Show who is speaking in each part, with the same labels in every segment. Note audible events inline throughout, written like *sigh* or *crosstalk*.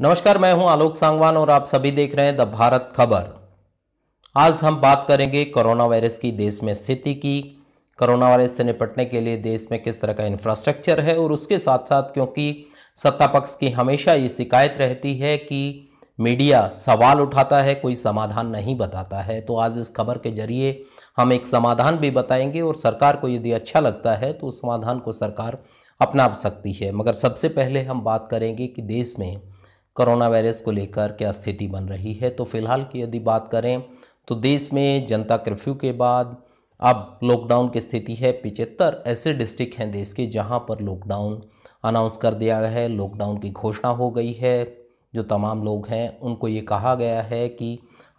Speaker 1: नमस्कार मैं हूं आलोक सांगवान और आप सभी देख रहे हैं द भारत खबर आज हम बात करेंगे कोरोना वायरस की देश में स्थिति की कोरोना वायरस से निपटने के लिए देश में किस तरह का इंफ्रास्ट्रक्चर है और उसके साथ साथ क्योंकि सत्ता पक्ष की हमेशा ये शिकायत रहती है कि मीडिया सवाल उठाता है कोई समाधान नहीं बताता है तो आज इस खबर के जरिए हम एक समाधान भी बताएंगे और सरकार को यदि अच्छा लगता है तो उस समाधान को सरकार अपना सकती है मगर सबसे पहले हम बात करेंगे कि देश में कोरोना वायरस को लेकर क्या स्थिति बन रही है तो फिलहाल की यदि बात करें तो देश में जनता कर्फ्यू के बाद अब लॉकडाउन की स्थिति है पिचहत्तर ऐसे डिस्ट्रिक्ट हैं देश के जहां पर लॉकडाउन अनाउंस कर दिया गया है लॉकडाउन की घोषणा हो गई है जो तमाम लोग हैं उनको ये कहा गया है कि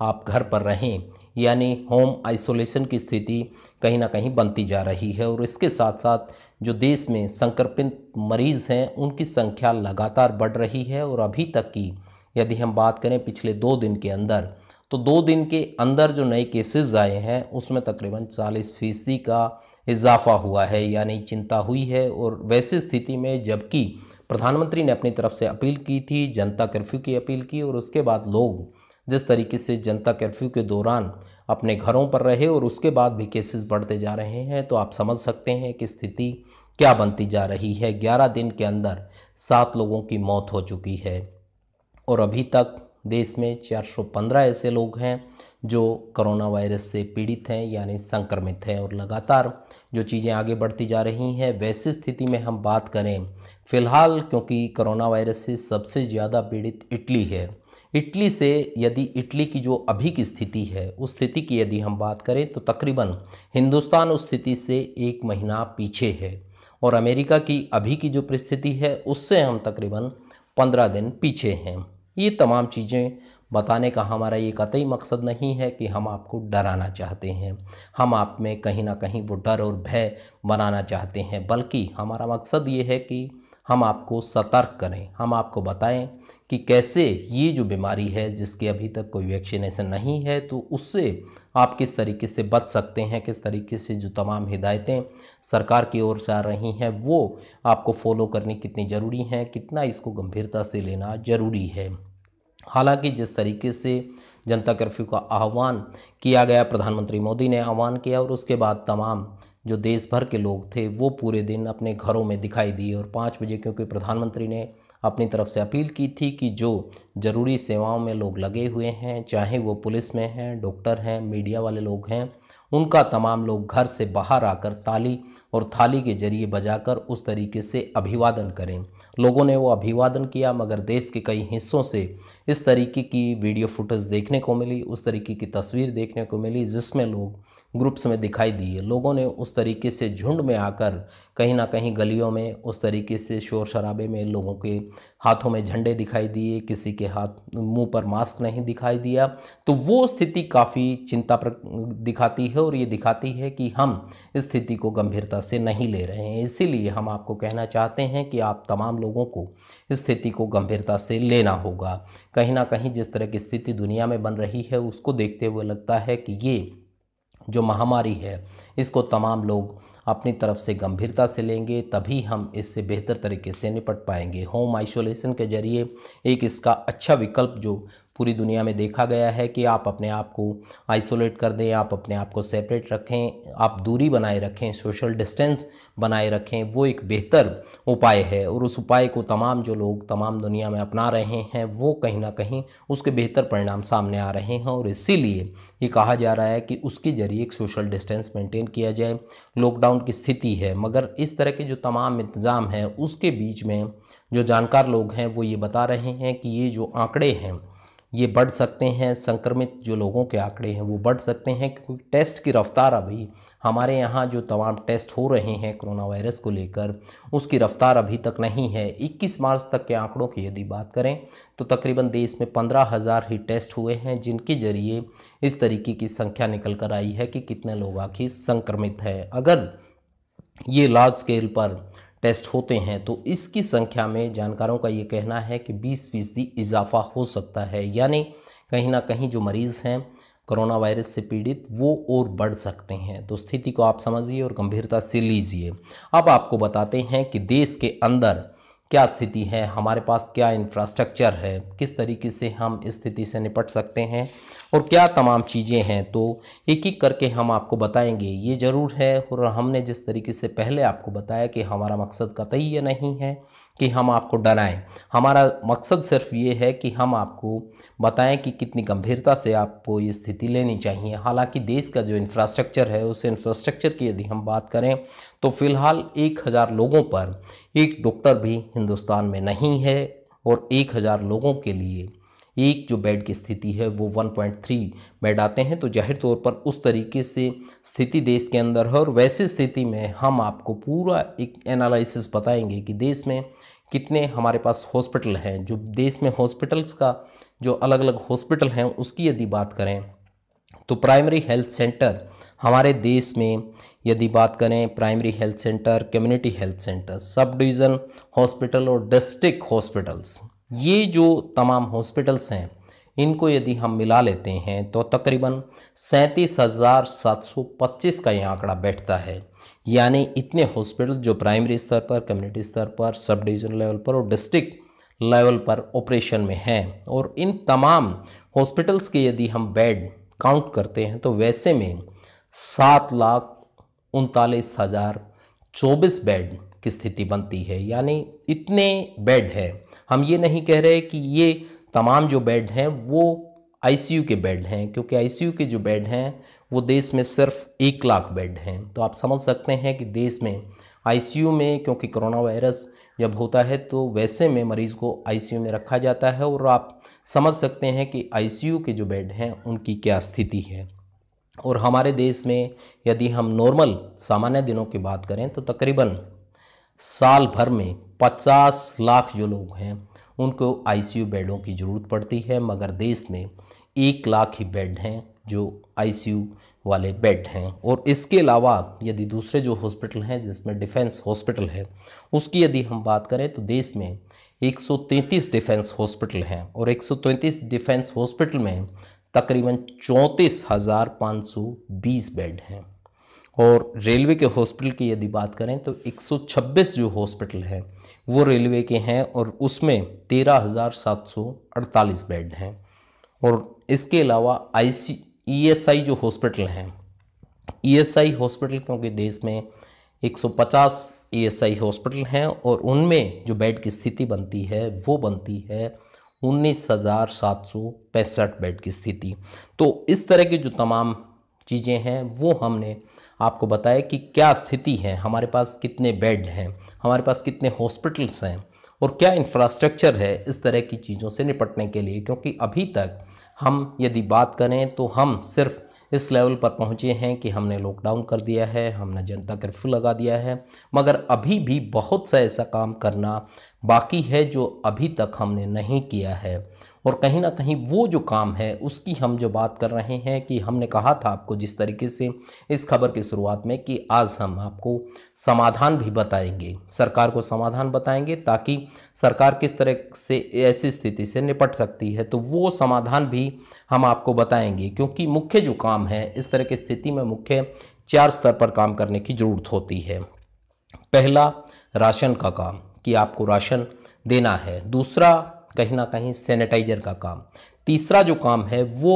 Speaker 1: आप घर पर रहें यानी होम आइसोलेशन की स्थिति कहीं ना कहीं बनती जा रही है और इसके साथ साथ जो देश में संक्रमित मरीज़ हैं उनकी संख्या लगातार बढ़ रही है और अभी तक की यदि हम बात करें पिछले दो दिन के अंदर तो दो दिन के अंदर जो नए केसेस आए हैं उसमें तकरीबन चालीस फीसदी का इजाफा हुआ है यानी चिंता हुई है और वैसी स्थिति में जबकि प्रधानमंत्री ने अपनी तरफ से अपील की थी जनता कर्फ्यू की अपील की और उसके बाद लोग जिस तरीके से जनता कर्फ्यू के दौरान अपने घरों पर रहे और उसके बाद भी केसेस बढ़ते जा रहे हैं तो आप समझ सकते हैं कि स्थिति क्या बनती जा रही है ग्यारह दिन के अंदर सात लोगों की मौत हो चुकी है और अभी तक देश में 415 ऐसे लोग हैं जो कोरोना वायरस से पीड़ित हैं यानी संक्रमित हैं और लगातार जो चीज़ें आगे बढ़ती जा रही हैं वैसी स्थिति में हम बात करें फिलहाल क्योंकि कोरोना वायरस से सबसे ज़्यादा पीड़ित इटली है इटली से यदि इटली की जो अभी की स्थिति है उस स्थिति की यदि हम बात करें तो तकरीबन हिंदुस्तान उस स्थिति से एक महीना पीछे है और अमेरिका की अभी की जो परिस्थिति है उससे हम तकरीबन पंद्रह दिन पीछे हैं ये तमाम चीज़ें बताने का हमारा ये कतई मकसद नहीं है कि हम आपको डराना चाहते हैं हम आप में कहीं ना कहीं वो डर और भय बनाना चाहते हैं बल्कि हमारा मकसद ये है कि हम आपको सतर्क करें हम आपको बताएं कि कैसे ये जो बीमारी है जिसके अभी तक कोई वैक्सीनेशन नहीं है तो उससे आप किस तरीके से बच सकते हैं किस तरीके से जो तमाम हिदायतें सरकार की ओर से आ रही हैं वो आपको फॉलो करनी कितनी ज़रूरी हैं कितना इसको गंभीरता से लेना ज़रूरी है हालांकि जिस तरीके से जनता कर्फ्यू का आह्वान किया गया प्रधानमंत्री मोदी ने आह्वान किया और उसके बाद तमाम जो देश भर के लोग थे वो पूरे दिन अपने घरों में दिखाई दिए और पाँच बजे क्योंकि प्रधानमंत्री ने अपनी तरफ से अपील की थी कि जो ज़रूरी सेवाओं में लोग लगे हुए हैं चाहे वो पुलिस में हैं डॉक्टर हैं मीडिया वाले लोग हैं उनका तमाम लोग घर से बाहर आकर ताली और थाली के जरिए बजाकर उस तरीके से अभिवादन करें लोगों ने वो अभिवादन किया मगर देश के कई हिस्सों से इस तरीके की वीडियो फुटेज देखने को मिली उस तरीके की तस्वीर देखने को मिली जिसमें लोग ग्रुप्स में दिखाई दिए लोगों ने उस तरीके से झुंड में आकर कहीं ना कहीं गलियों में उस तरीके से शोर शराबे में लोगों के हाथों में झंडे दिखाई दिए किसी के हाथ मुंह पर मास्क नहीं दिखाई दिया तो वो स्थिति काफ़ी चिंता पर दिखाती है और ये दिखाती है कि हम इस स्थिति को गंभीरता से नहीं ले रहे हैं इसीलिए हम आपको कहना चाहते हैं कि आप तमाम लोगों को स्थिति को गंभीरता से लेना होगा कहीं ना कहीं जिस तरह की स्थिति दुनिया में बन रही है उसको देखते हुए लगता है कि ये जो महामारी है इसको तमाम लोग अपनी तरफ से गंभीरता से लेंगे तभी हम इससे बेहतर तरीके से निपट पाएंगे होम आइसोलेशन के जरिए एक इसका अच्छा विकल्प जो पूरी दुनिया में देखा गया है कि आप अपने आप को आइसोलेट कर दें आप अपने आप को सेपरेट रखें आप दूरी बनाए रखें सोशल डिस्टेंस बनाए रखें वो एक बेहतर उपाय है और उस उपाय को तमाम जो लोग तमाम दुनिया में अपना रहे हैं वो कहीं ना कहीं उसके बेहतर परिणाम सामने आ रहे हैं और इसीलिए ये कहा जा रहा है कि उसके जरिए एक सोशल डिस्टेंस मेंटेन किया जाए लॉकडाउन की स्थिति है मगर इस तरह के जो तमाम इंतज़ाम हैं उसके बीच में जो जानकार लोग हैं वो ये बता रहे हैं कि ये जो आंकड़े हैं ये बढ़ सकते हैं संक्रमित जो लोगों के आंकड़े हैं वो बढ़ सकते हैं क्योंकि टेस्ट की रफ्तार अभी हमारे यहाँ जो तमाम टेस्ट हो रहे हैं कोरोना वायरस को लेकर उसकी रफ्तार अभी तक नहीं है 21 मार्च तक के आंकड़ों की यदि बात करें तो तकरीबन देश में पंद्रह हज़ार ही टेस्ट हुए हैं जिनके जरिए इस तरीके की संख्या निकल कर आई है कि कितने लोग आखिर संक्रमित है अगर ये लार्ज स्केल पर टेस्ट होते हैं तो इसकी संख्या में जानकारों का ये कहना है कि बीस फीसदी इजाफा हो सकता है यानी कहीं ना कहीं जो मरीज़ हैं कोरोना वायरस से पीड़ित वो और बढ़ सकते हैं तो स्थिति को आप समझिए और गंभीरता से लीजिए अब आपको बताते हैं कि देश के अंदर क्या स्थिति है हमारे पास क्या इंफ्रास्ट्रक्चर है किस तरीके से हम इस स्थिति से निपट सकते हैं और क्या तमाम चीज़ें हैं तो एक एक करके हम आपको बताएंगे ये ज़रूर है और हमने जिस तरीके से पहले आपको बताया कि हमारा मकसद कतई नहीं है कि हम आपको डराएं हमारा मकसद सिर्फ ये है कि हम आपको बताएं कि कितनी गंभीरता से आपको ये स्थिति लेनी चाहिए हालांकि देश का जो इंफ्रास्ट्रक्चर है उस इंफ्रास्ट्रक्चर की यदि हम बात करें तो फ़िलहाल एक हज़ार लोगों पर एक डॉक्टर भी हिंदुस्तान में नहीं है और एक हज़ार लोगों के लिए एक जो बेड की स्थिति है वो 1.3 बेड आते हैं तो जाहिर तौर पर उस तरीके से स्थिति देश के अंदर है और वैसी स्थिति में हम आपको पूरा एक एनालिसिस बताएंगे कि देश में कितने हमारे पास हॉस्पिटल हैं जो देश में हॉस्पिटल्स का जो अलग अलग हॉस्पिटल हैं उसकी यदि बात करें तो प्राइमरी हेल्थ सेंटर हमारे देश में यदि बात करें primary health centre community health centre sub division hospital और डिस्ट्रिक्ट हॉस्पिटल्स ये जो तमाम हॉस्पिटल्स हैं इनको यदि हम मिला लेते हैं तो तकरीबन सैंतीस हज़ार सात सौ पच्चीस का यह आंकड़ा बैठता है यानी इतने हॉस्पिटल जो प्राइमरी स्तर पर कम्युनिटी स्तर पर सब डिविजन लेवल पर और डिस्ट्रिक्ट लेवल पर ऑपरेशन में हैं और इन तमाम हॉस्पिटल्स के यदि हम बेड काउंट करते हैं तो वैसे में सात लाख उनतालीस हज़ार चौबीस बेड की स्थिति बनती है यानी इतने बेड है हम ये नहीं कह रहे कि ये तमाम जो बेड हैं वो आईसीयू के बेड हैं क्योंकि आईसीयू के जो बेड हैं वो देश में सिर्फ एक लाख बेड हैं तो आप समझ सकते हैं कि देश में आईसीयू में क्योंकि कोरोना वायरस जब होता है तो वैसे में मरीज़ को आईसीयू में रखा जाता है और आप समझ सकते हैं कि आईसीयू के जो बेड हैं उनकी क्या स्थिति है और हमारे देश में यदि हम नॉर्मल सामान्य दिनों की बात करें तो तकरीबन साल भर में पचास लाख जो लोग हैं उनको आईसीयू बेडों की ज़रूरत पड़ती है मगर देश में एक लाख ही बेड हैं जो आईसीयू वाले बेड हैं और इसके अलावा यदि दूसरे जो हॉस्पिटल हैं जिसमें डिफेंस हॉस्पिटल है उसकी यदि हम बात करें तो देश में 133 डिफेंस हॉस्पिटल हैं और 133 डिफेंस हॉस्पिटल में तकरीबन चौंतीस हज़ार पाँच सौ बीस बेड हैं और रेलवे के हॉस्पिटल की यदि बात करें तो 126 जो हॉस्पिटल है वो रेलवे के हैं और उसमें 13,748 बेड हैं और इसके अलावा आई सी ई एस आई जो हॉस्पिटल हैं ई एस आई हॉस्पिटल क्योंकि देश में 150 ई एस आई हॉस्पिटल हैं और उनमें जो बेड की स्थिति बनती है वो बनती है उन्नीस हज़ार सात सौ पैंसठ बेड की स्थिति तो इस तरह की जो तमाम चीज़ें हैं वो हमने आपको बताए कि क्या स्थिति है हमारे पास कितने बेड हैं हमारे पास कितने हॉस्पिटल्स हैं और क्या इंफ्रास्ट्रक्चर है इस तरह की चीज़ों से निपटने के लिए क्योंकि अभी तक हम यदि बात करें तो हम सिर्फ इस लेवल पर पहुंचे हैं कि हमने लॉकडाउन कर दिया है हमने जनता कर्फ्यू लगा दिया है मगर अभी भी बहुत सा ऐसा काम करना बाकी है जो अभी तक हमने नहीं किया है और कहीं ना कहीं वो जो काम है उसकी हम जो बात कर रहे हैं कि हमने कहा था आपको जिस तरीके से इस खबर की शुरुआत में कि आज हम आपको समाधान भी बताएंगे सरकार को समाधान बताएंगे ताकि सरकार किस तरह से ऐसी स्थिति से निपट सकती है तो वो समाधान भी हम आपको बताएंगे क्योंकि मुख्य जो काम है इस तरह की स्थिति में मुख्य चार स्तर पर काम करने की ज़रूरत होती है पहला राशन का काम कि आपको राशन देना है दूसरा कहीं ना कहीं सैनिटाइजर का काम तीसरा जो काम है वो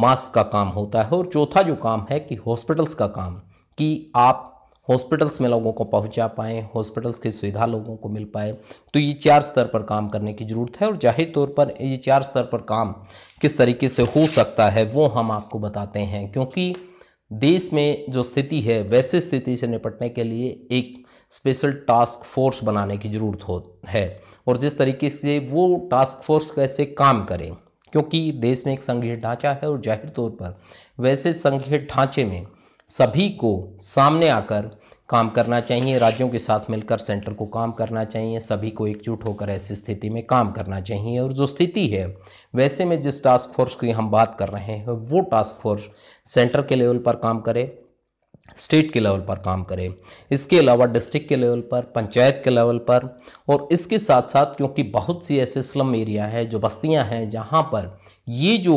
Speaker 1: मास्क का काम होता है और चौथा जो काम है कि हॉस्पिटल्स का काम कि आप हॉस्पिटल्स में लोगों को पहुंचा पाएँ हॉस्पिटल्स की सुविधा लोगों को मिल पाए तो ये चार स्तर पर काम करने की ज़रूरत है और जाहिर तौर पर ये चार स्तर पर काम किस तरीके से हो सकता है वो हम आपको बताते हैं क्योंकि देश में जो स्थिति है वैसे स्थिति से निपटने के लिए एक स्पेशल टास्क फोर्स बनाने की ज़रूरत हो है और जिस तरीके से वो टास्क फोर्स कैसे काम करें क्योंकि देश में एक संघीय ढांचा है और जाहिर तौर पर वैसे संघीय ढांचे में सभी को सामने आकर काम करना चाहिए राज्यों के साथ मिलकर सेंटर को काम करना चाहिए सभी को एकजुट होकर ऐसी स्थिति में काम करना चाहिए और जो स्थिति है वैसे में जिस टास्क फोर्स की हम बात कर रहे हैं वो टास्क फोर्स सेंटर के लेवल पर काम करे स्टेट के लेवल पर काम करें इसके अलावा डिस्ट्रिक्ट के लेवल पर पंचायत के लेवल पर और इसके साथ साथ क्योंकि बहुत सी ऐसे स्लम एरिया है जो बस्तियां हैं जहां पर ये जो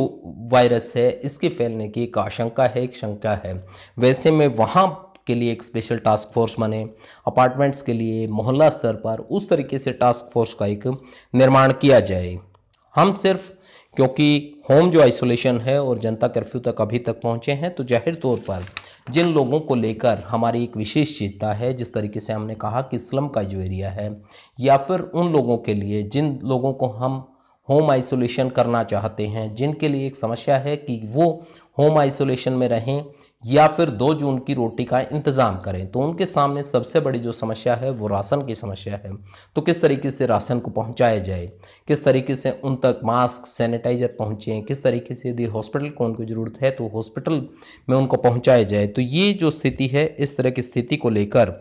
Speaker 1: वायरस है इसके फैलने की एक आशंका है एक शंका है वैसे में वहाँ के लिए एक स्पेशल टास्क फोर्स बने अपार्टमेंट्स के लिए मोहल्ला स्तर पर उस तरीके से टास्क फोर्स का एक निर्माण किया जाए हम सिर्फ क्योंकि होम जो आइसोलेशन है और जनता कर्फ्यू तक अभी तक पहुँचे हैं तो जाहिर तौर पर जिन लोगों को लेकर हमारी एक विशेष चिंता है जिस तरीके से हमने कहा कि स्लम का जो एरिया है या फिर उन लोगों के लिए जिन लोगों को हम होम आइसोलेशन करना चाहते हैं जिनके लिए एक समस्या है कि वो होम आइसोलेशन में रहें या फिर दो जून की रोटी का इंतज़ाम करें तो उनके सामने सबसे बड़ी जो समस्या है वो राशन की समस्या है तो किस तरीके से राशन को पहुंचाया जाए किस तरीके से उन तक मास्क सैनिटाइज़र पहुंचे किस तरीके से यदि हॉस्पिटल को उनको ज़रूरत है तो हॉस्पिटल में उनको पहुंचाया जाए तो ये जो स्थिति है इस तरह की स्थिति को लेकर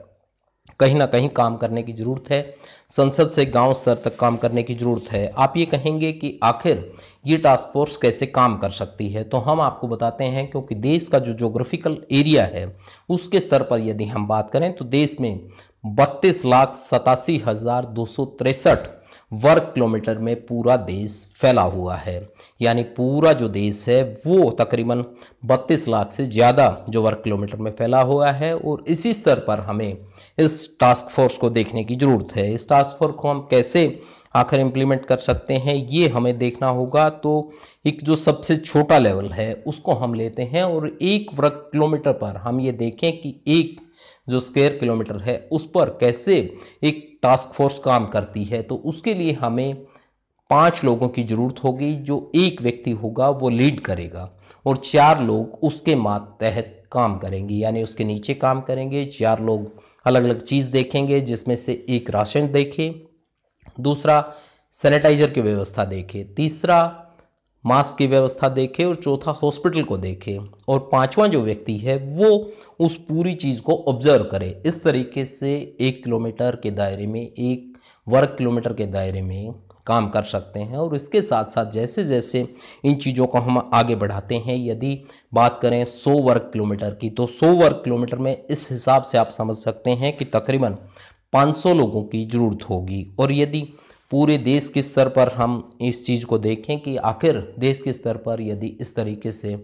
Speaker 1: कहीं ना कहीं काम करने की ज़रूरत है संसद से गांव स्तर तक काम करने की ज़रूरत है आप ये कहेंगे कि आखिर ये टास्क फोर्स कैसे काम कर सकती है तो हम आपको बताते हैं क्योंकि देश का जो जोग्राफिकल एरिया है उसके स्तर पर यदि हम बात करें तो देश में बत्तीस लाख सतासी हज़ार दो सौ तिरसठ वर्ग किलोमीटर में पूरा देश फैला हुआ है यानी पूरा जो देश है वो तकरीबन 32 लाख से ज़्यादा जो वर्ग किलोमीटर में फैला हुआ है और इसी स्तर पर हमें इस टास्क फोर्स को देखने की ज़रूरत है इस टास्क फोर्स को हम कैसे आखिर इम्प्लीमेंट कर सकते हैं ये हमें देखना होगा तो एक जो सबसे छोटा लेवल है उसको हम लेते हैं और एक वर्ग किलोमीटर पर हम ये देखें कि एक जो स्क्वेयर किलोमीटर है उस पर कैसे एक टास्क फोर्स काम करती है तो उसके लिए हमें पांच लोगों की ज़रूरत होगी जो एक व्यक्ति होगा वो लीड करेगा और चार लोग उसके मात तहत काम करेंगे यानी उसके नीचे काम करेंगे चार लोग अलग अलग चीज़ देखेंगे जिसमें से एक राशन देखें दूसरा सैनिटाइजर की व्यवस्था देखें तीसरा मास्क की व्यवस्था देखे और चौथा हॉस्पिटल को देखे और पांचवा जो व्यक्ति है वो उस पूरी चीज़ को ऑब्जर्व करे इस तरीके से एक किलोमीटर के दायरे में एक वर्ग किलोमीटर के दायरे में काम कर सकते हैं और इसके साथ साथ जैसे जैसे इन चीज़ों को हम आगे बढ़ाते हैं यदि बात करें 100 वर्ग किलोमीटर की तो 100 वर्ग किलोमीटर में इस हिसाब से आप समझ सकते हैं कि तकरीबन 500 लोगों की ज़रूरत होगी और यदि पूरे देश के स्तर पर हम इस चीज़ को देखें कि आखिर देश के स्तर पर यदि इस तरीके से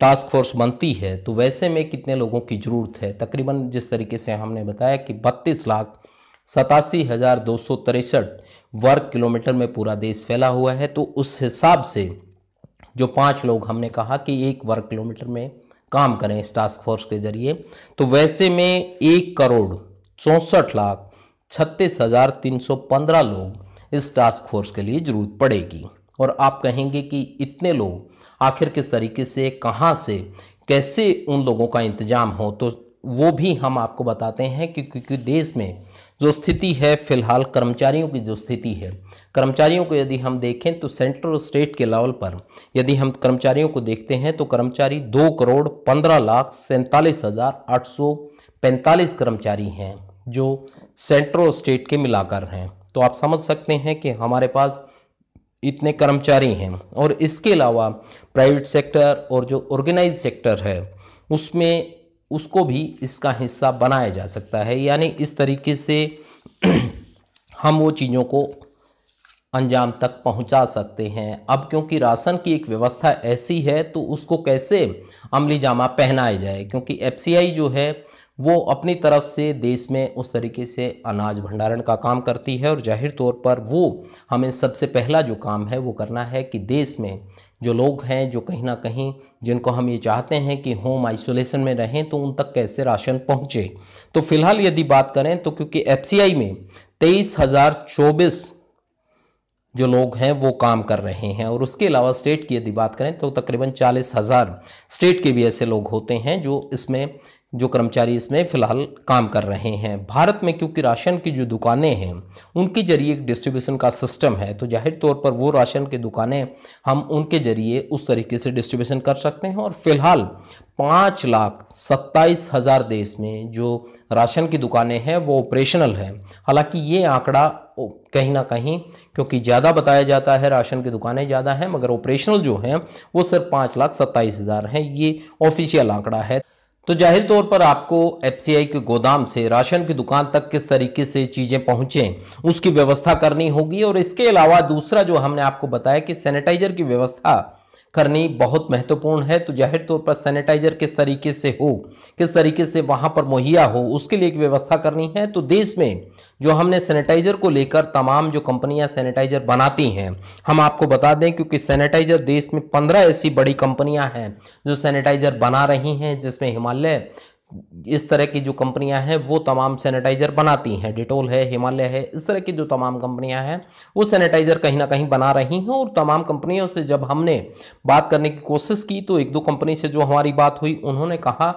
Speaker 1: टास्क *clears throat* फोर्स बनती है तो वैसे में कितने लोगों की ज़रूरत है तकरीबन जिस तरीके से हमने बताया कि बत्तीस लाख सतासी हज़ार दो सौ तिरसठ वर्ग किलोमीटर में पूरा देश फैला हुआ है तो उस हिसाब से जो पांच लोग हमने कहा कि एक वर्ग किलोमीटर में काम करें इस टास्क फोर्स के जरिए तो वैसे में एक करोड़ चौंसठ लाख छत्तीस हज़ार तीन सौ पंद्रह लोग इस टास्क फोर्स के लिए ज़रूरत पड़ेगी और आप कहेंगे कि इतने लोग आखिर किस तरीके से कहाँ से कैसे उन लोगों का इंतजाम हो तो वो भी हम आपको बताते हैं कि क्योंकि देश में जो स्थिति है फिलहाल कर्मचारियों की जो स्थिति है कर्मचारियों को यदि हम देखें तो सेंट्रल और स्टेट के लेवल पर यदि हम कर्मचारियों को देखते हैं तो कर्मचारी दो करोड़ पंद्रह लाख सैंतालीस हज़ार आठ सौ पैंतालीस कर्मचारी हैं जो सेंट्रल स्टेट के मिलाकर हैं तो आप समझ सकते हैं कि हमारे पास इतने कर्मचारी हैं और इसके अलावा प्राइवेट सेक्टर और जो ऑर्गेनाइज सेक्टर है उसमें उसको भी इसका हिस्सा बनाया जा सकता है यानी इस तरीके से *clears throat* हम वो चीज़ों को अंजाम तक पहुंचा सकते हैं अब क्योंकि राशन की एक व्यवस्था ऐसी है तो उसको कैसे अमली जामा पहनाया जाए क्योंकि एफ जो है वो अपनी तरफ से देश में उस तरीके से अनाज भंडारण का काम करती है और जाहिर तौर पर वो हमें सबसे पहला जो काम है वो करना है कि देश में जो लोग हैं जो कहीं ना कहीं जिनको हम ये चाहते हैं कि होम आइसोलेशन में रहें तो उन तक कैसे राशन पहुँचे तो फिलहाल यदि बात करें तो क्योंकि एफ में तेईस हज़ार चौबीस जो लोग हैं वो काम कर रहे हैं और उसके अलावा स्टेट की यदि बात करें तो तकरीबन चालीस हज़ार स्टेट के भी ऐसे लोग होते हैं जो इसमें जो कर्मचारी इसमें फ़िलहाल काम कर रहे हैं भारत में क्योंकि राशन की जो दुकानें हैं उनके जरिए एक डिस्ट्रीब्यूशन का सिस्टम है तो जाहिर तौर पर वो राशन की दुकानें हम उनके जरिए उस तरीके से डिस्ट्रीब्यूशन कर सकते हैं और फिलहाल पाँच लाख सत्ताईस हज़ार देश में जो राशन की दुकानें हैं वो ऑपरेशनल हैं हालांकि ये आंकड़ा कहीं ना कहीं क्योंकि ज़्यादा बताया जाता है राशन की दुकानें ज़्यादा हैं मगर ऑपरेशनल जो हैं वो सिर्फ पाँच लाख सत्ताईस हज़ार हैं ये ऑफिशियल आंकड़ा है तो जाहिर तौर पर आपको एफ के गोदाम से राशन की दुकान तक किस तरीके से चीज़ें पहुँचें उसकी व्यवस्था करनी होगी और इसके अलावा दूसरा जो हमने आपको बताया कि सैनिटाइजर की व्यवस्था करनी बहुत महत्वपूर्ण है तो जाहिर तौर पर सैनिटाइजर किस तरीके से हो किस तरीके से वहाँ पर मुहैया हो उसके लिए एक व्यवस्था करनी है तो देश में जो हमने सैनिटाइजर को लेकर तमाम जो कंपनियां सैनिटाइजर बनाती हैं हम आपको बता दें क्योंकि सैनिटाइजर देश में पंद्रह ऐसी बड़ी कंपनियां हैं जो सैनिटाइजर बना रही हैं जिसमें हिमालय इस तरह की जो कंपनियां हैं वो तमाम सैनिटाइजर बनाती हैं डिटोल है हिमालय है इस तरह की जो तमाम कंपनियां हैं वो सैनिटाइजर कहीं ना कहीं बना रही हैं और तमाम कंपनियों से जब हमने बात करने की कोशिश की तो एक दो कंपनी से जो हमारी बात हुई उन्होंने कहा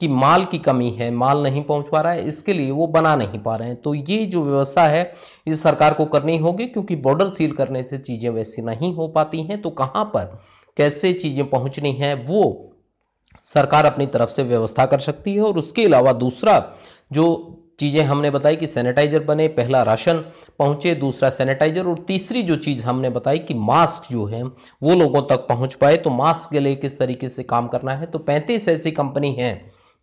Speaker 1: कि माल की कमी है माल नहीं पहुंच पा रहा है इसके लिए वो बना नहीं पा रहे हैं तो ये जो व्यवस्था है ये सरकार को करनी होगी क्योंकि बॉर्डर सील करने से चीज़ें वैसी नहीं हो पाती हैं तो कहाँ पर कैसे चीज़ें पहुँचनी हैं वो सरकार अपनी तरफ से व्यवस्था कर सकती है और उसके अलावा दूसरा जो चीज़ें हमने बताई कि सैनिटाइजर बने पहला राशन पहुँचे दूसरा सैनिटाइजर और तीसरी जो चीज़ हमने बताई कि मास्क जो है वो लोगों तक पहुँच पाए तो मास्क के लिए किस तरीके से काम करना है तो पैंतीस ऐसी कंपनी हैं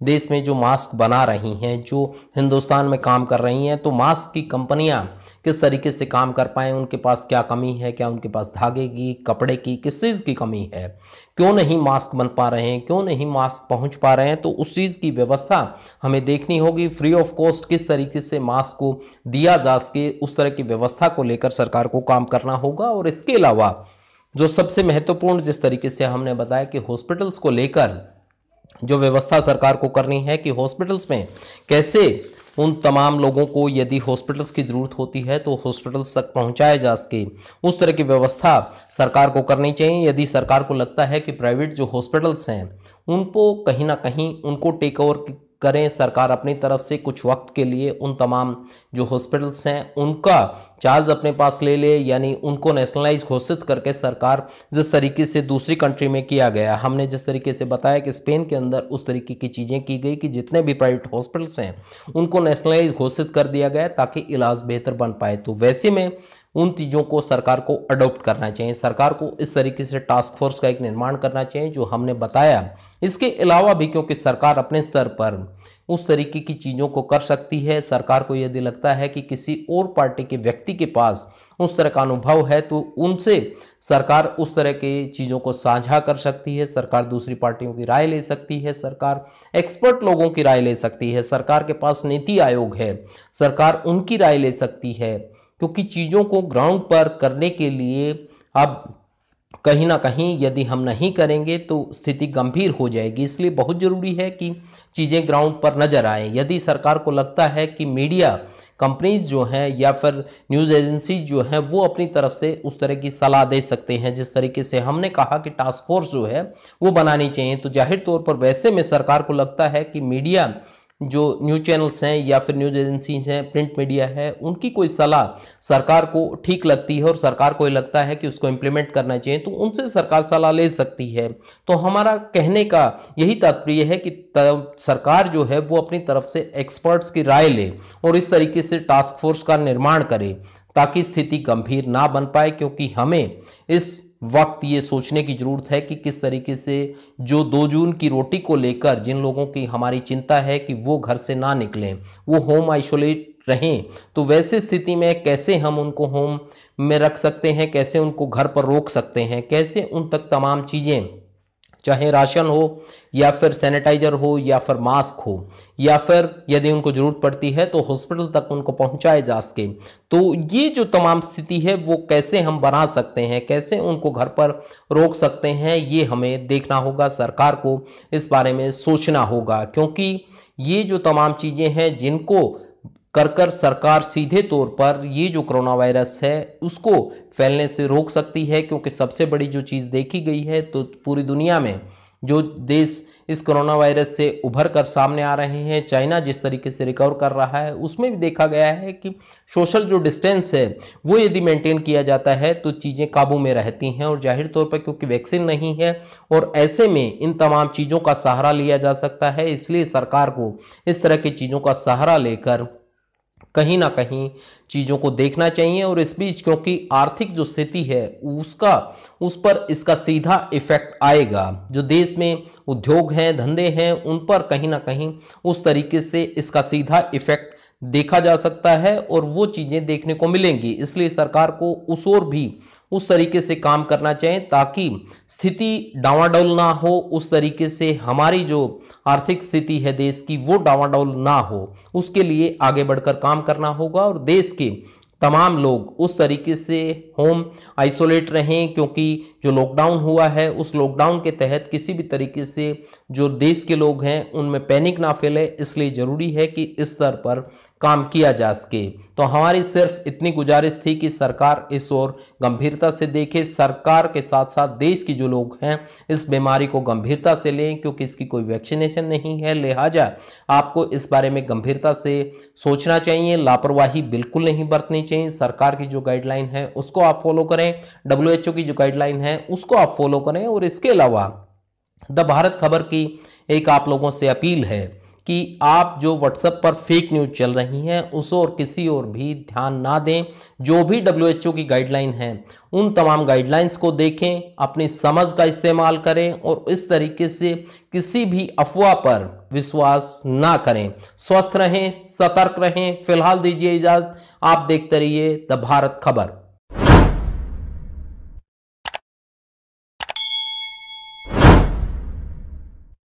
Speaker 1: देश में जो मास्क बना रही हैं जो हिंदुस्तान में काम कर रही हैं तो मास्क की कंपनियां किस तरीके से काम कर पाएँ उनके पास क्या कमी है क्या उनके पास धागे की कपड़े की किस चीज़ की कमी है क्यों नहीं मास्क बन पा रहे हैं क्यों नहीं मास्क पहुंच पा रहे हैं तो उस चीज़ की व्यवस्था हमें देखनी होगी फ्री ऑफ कॉस्ट किस तरीके से मास्क को दिया जा सके उस तरह की व्यवस्था को लेकर सरकार को काम करना होगा और इसके अलावा जो सबसे महत्वपूर्ण जिस तरीके से हमने बताया कि हॉस्पिटल्स को लेकर जो व्यवस्था सरकार को करनी है कि हॉस्पिटल्स में कैसे उन तमाम लोगों को यदि हॉस्पिटल्स की ज़रूरत होती है तो हॉस्पिटल्स तक पहुंचाया जा सके उस तरह की व्यवस्था सरकार को करनी चाहिए यदि सरकार को लगता है कि प्राइवेट जो हॉस्पिटल्स हैं उनको कहीं ना कहीं उनको टेक ओवर करें सरकार अपनी तरफ से कुछ वक्त के लिए उन तमाम जो हॉस्पिटल्स हैं उनका चार्ज अपने पास ले ले यानी उनको नेशनलाइज घोषित करके सरकार जिस तरीके से दूसरी कंट्री में किया गया हमने जिस तरीके से बताया कि स्पेन के अंदर उस तरीके की चीज़ें की गई कि जितने भी प्राइवेट हॉस्पिटल्स हैं उनको नेशनलाइज घोषित कर दिया गया ताकि इलाज बेहतर बन पाए तो वैसे में उन चीज़ों को सरकार को अडोप्ट करना चाहिए सरकार को इस तरीके से टास्क फोर्स का एक निर्माण करना चाहिए जो हमने बताया इसके अलावा भी क्योंकि सरकार अपने स्तर पर उस तरीके की चीज़ों को कर सकती है सरकार को यदि लगता है कि किसी और पार्टी के व्यक्ति के पास उस तरह का अनुभव है तो उनसे सरकार उस तरह के चीज़ों को साझा कर सकती है सरकार दूसरी पार्टियों की राय ले सकती है सरकार एक्सपर्ट लोगों की राय ले सकती है सरकार के पास नीति आयोग है सरकार उनकी राय ले सकती है क्योंकि चीज़ों को ग्राउंड पर करने के लिए अब कहीं ना कहीं यदि हम नहीं करेंगे तो स्थिति गंभीर हो जाएगी इसलिए बहुत ज़रूरी है कि चीज़ें ग्राउंड पर नज़र आएँ यदि सरकार को लगता है कि मीडिया कंपनीज जो हैं या फिर न्यूज़ एजेंसी जो हैं वो अपनी तरफ से उस तरह की सलाह दे सकते हैं जिस तरीके से हमने कहा कि टास्क फोर्स जो है वो बनानी चाहिए तो जाहिर तौर पर वैसे में सरकार को लगता है कि मीडिया जो न्यूज़ चैनल्स हैं या फिर न्यूज़ एजेंसीज हैं प्रिंट मीडिया है उनकी कोई सलाह सरकार को ठीक लगती है और सरकार को लगता है कि उसको इम्प्लीमेंट करना चाहिए तो उनसे सरकार सलाह ले सकती है तो हमारा कहने का यही तात्पर्य है कि सरकार जो है वो अपनी तरफ से एक्सपर्ट्स की राय ले और इस तरीके से टास्क फोर्स का निर्माण करे ताकि स्थिति गंभीर ना बन पाए क्योंकि हमें इस वक्त ये सोचने की ज़रूरत है कि किस तरीके से जो दो जून की रोटी को लेकर जिन लोगों की हमारी चिंता है कि वो घर से ना निकलें वो होम आइसोलेट रहें तो वैसे स्थिति में कैसे हम उनको होम में रख सकते हैं कैसे उनको घर पर रोक सकते हैं कैसे उन तक तमाम चीज़ें चाहे राशन हो या फिर सैनिटाइजर हो या फिर मास्क हो या फिर यदि उनको ज़रूरत पड़ती है तो हॉस्पिटल तक उनको पहुंचाए जा सके तो ये जो तमाम स्थिति है वो कैसे हम बना सकते हैं कैसे उनको घर पर रोक सकते हैं ये हमें देखना होगा सरकार को इस बारे में सोचना होगा क्योंकि ये जो तमाम चीज़ें हैं जिनको कर कर सरकार सीधे तौर पर ये जो कोरोना वायरस है उसको फैलने से रोक सकती है क्योंकि सबसे बड़ी जो चीज़ देखी गई है तो पूरी दुनिया में जो देश इस कोरोना वायरस से उभर कर सामने आ रहे हैं चाइना जिस तरीके से रिकवर कर रहा है उसमें भी देखा गया है कि सोशल जो डिस्टेंस है वो यदि मेंटेन किया जाता है तो चीज़ें काबू में रहती हैं और जाहिर तौर पर क्योंकि वैक्सीन नहीं है और ऐसे में इन तमाम चीज़ों का सहारा लिया जा सकता है इसलिए सरकार को इस तरह की चीज़ों का सहारा लेकर कहीं ना कहीं चीज़ों को देखना चाहिए और इस बीच क्योंकि आर्थिक जो स्थिति है उसका उस पर इसका सीधा इफेक्ट आएगा जो देश में उद्योग हैं धंधे हैं उन पर कहीं ना कहीं उस तरीके से इसका सीधा इफेक्ट देखा जा सकता है और वो चीज़ें देखने को मिलेंगी इसलिए सरकार को उस और भी उस तरीके से काम करना चाहिए ताकि स्थिति डावाडोल ना हो उस तरीके से हमारी जो आर्थिक स्थिति है देश की वो डावाडोल ना हो उसके लिए आगे बढ़कर काम करना होगा और देश के तमाम लोग उस तरीके से होम आइसोलेट रहें क्योंकि जो लॉकडाउन हुआ है उस लॉकडाउन के तहत किसी भी तरीके से जो देश के लोग हैं उनमें पैनिक ना फैले इसलिए ज़रूरी है कि इस स्तर पर काम किया जा सके तो हमारी सिर्फ इतनी गुजारिश थी कि सरकार इस ओर गंभीरता से देखे सरकार के साथ साथ देश की जो लोग हैं इस बीमारी को गंभीरता से लें क्योंकि इसकी कोई वैक्सीनेशन नहीं है लिहाजा आपको इस बारे में गंभीरता से सोचना चाहिए लापरवाही बिल्कुल नहीं बरतनी चाहिए सरकार की जो गाइडलाइन है उसको आप फॉलो करें डब्ल्यू की जो गाइडलाइन है उसको आप फॉलो करें और इसके अलावा द भारत खबर की एक आप लोगों से अपील है कि आप जो व्हाट्सएप पर फेक न्यूज़ चल रही हैं उस और किसी और भी ध्यान ना दें जो भी डब्ल्यू की गाइडलाइन है उन तमाम गाइडलाइंस को देखें अपनी समझ का इस्तेमाल करें और इस तरीके से किसी भी अफवाह पर विश्वास ना करें स्वस्थ रहें सतर्क रहें फिलहाल दीजिए इजाज़त आप देखते रहिए द भारत खबर